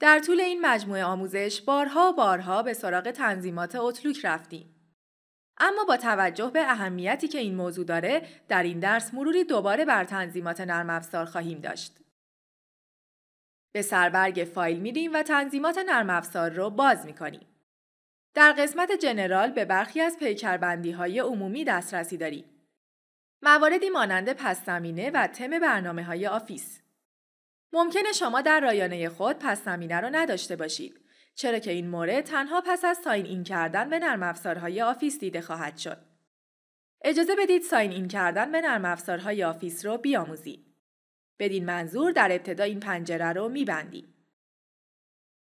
در طول این مجموعه آموزش بارها و بارها به سراغ تنظیمات اتلوک رفتیم. اما با توجه به اهمیتی که این موضوع داره در این درس مروری دوباره بر تنظیمات نرم افزار خواهیم داشت. به سربرگ فایل میریم و تنظیمات نرم افزار رو باز میکنیم. در قسمت جنرال به برخی از پیکربندی های عمومی دسترسی داریم. مواردی مانند پس زمینه و تم برنامه های آفیس. ممکنه شما در رایانه خود پس زمینه رو نداشته باشید چرا که این مورد تنها پس از ساین این کردن به نرم افزارهای آفیس دیده خواهد شد. اجازه بدید ساین این کردن به نرم افزارهای آفیس رو بیاموزید. بدین منظور در ابتدا این پنجره رو میبندیم.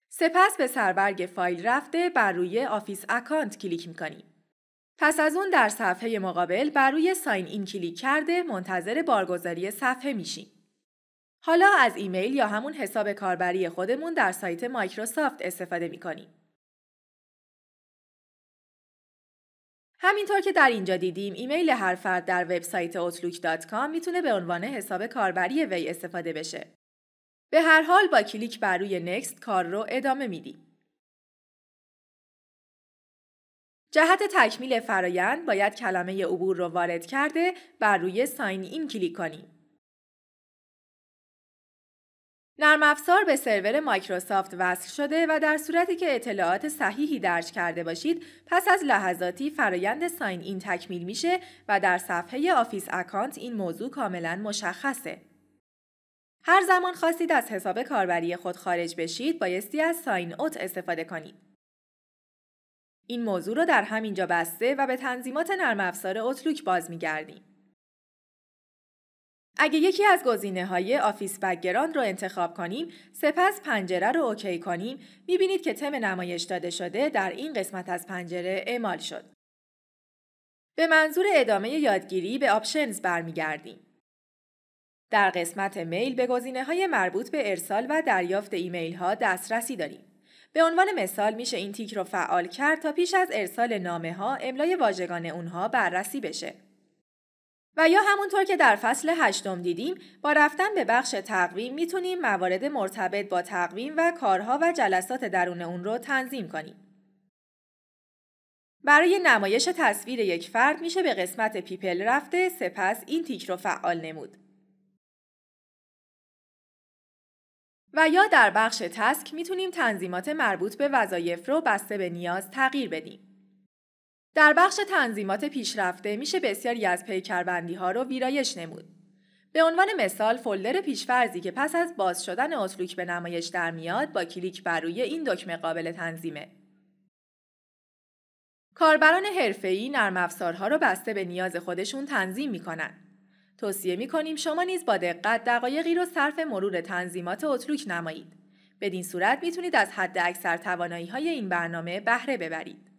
سپس به سربرگ فایل رفته بر روی آفیس اکانت کلیک میکنیم. پس از اون در صفحه مقابل بر روی ساین این کلیک کرده منتظر بارگذاری صفحه میشیم. حالا از ایمیل یا همون حساب کاربری خودمون در سایت مایکروسافت استفاده میکنیم. همینطور که در اینجا دیدیم ایمیل هر فرد در وبسایت outlook.com میتونه به عنوان حساب کاربری وی استفاده بشه. به هر حال با کلیک بر روی نکست کار رو ادامه میدیم. جهت تکمیل فرایند باید کلمه عبور رو وارد کرده بر روی ساین این کلیک کنیم. نرم افزار به سرور مایکروسافت وصل شده و در صورتی که اطلاعات صحیحی درج کرده باشید پس از لحظاتی فرایند ساین این تکمیل میشه و در صفحه آفیس اکانت این موضوع کاملا مشخصه. هر زمان خواستید از حساب کاربری خود خارج بشید بایستی از ساین اوت استفاده کنید. این موضوع رو در همینجا بسته و به تنظیمات نرم افزار اوتلوک باز میگردیم. اگه یکی از گزینه های آفیس بگران رو انتخاب کنیم سپس پنجره رو اوکی کنیم میبینید که تم نمایش داده شده در این قسمت از پنجره اعمال شد. به منظور ادامه یادگیری به آپشنز برمیگردیم. در قسمت میل به گزینه های مربوط به ارسال و دریافت ایمیل ها دسترسی داریم. به عنوان مثال میشه این تیک رو فعال کرد تا پیش از ارسال نامه ها املای واژگان اونها بررسی بشه. و یا همونطور که در فصل هشتم دیدیم با رفتن به بخش تقویم میتونیم موارد مرتبط با تقویم و کارها و جلسات درون اون رو تنظیم کنیم. برای نمایش تصویر یک فرد میشه به قسمت پیپل رفته سپس این تیک رو فعال نمود. و یا در بخش تسک میتونیم تنظیمات مربوط به وظایف رو بسته به نیاز تغییر بدیم. در بخش تنظیمات پیشرفته میشه بسیاری از پیکربندی ها رو ویرایش نمود. به عنوان مثال فولدر پیشفرزی که پس از باز شدن اوتلوک به نمایش در میاد با کلیک بر روی این دکمه قابل تنظیمه. کاربران حرفه‌ای نرم افزارها رو بسته به نیاز خودشون تنظیم میکنن. توصیه میکنیم شما نیز با دقت دقایقی رو صرف مرور تنظیمات اتلوک نمایید. بدین صورت میتونید از حد اکثر توانایی های این برنامه بهره ببرید.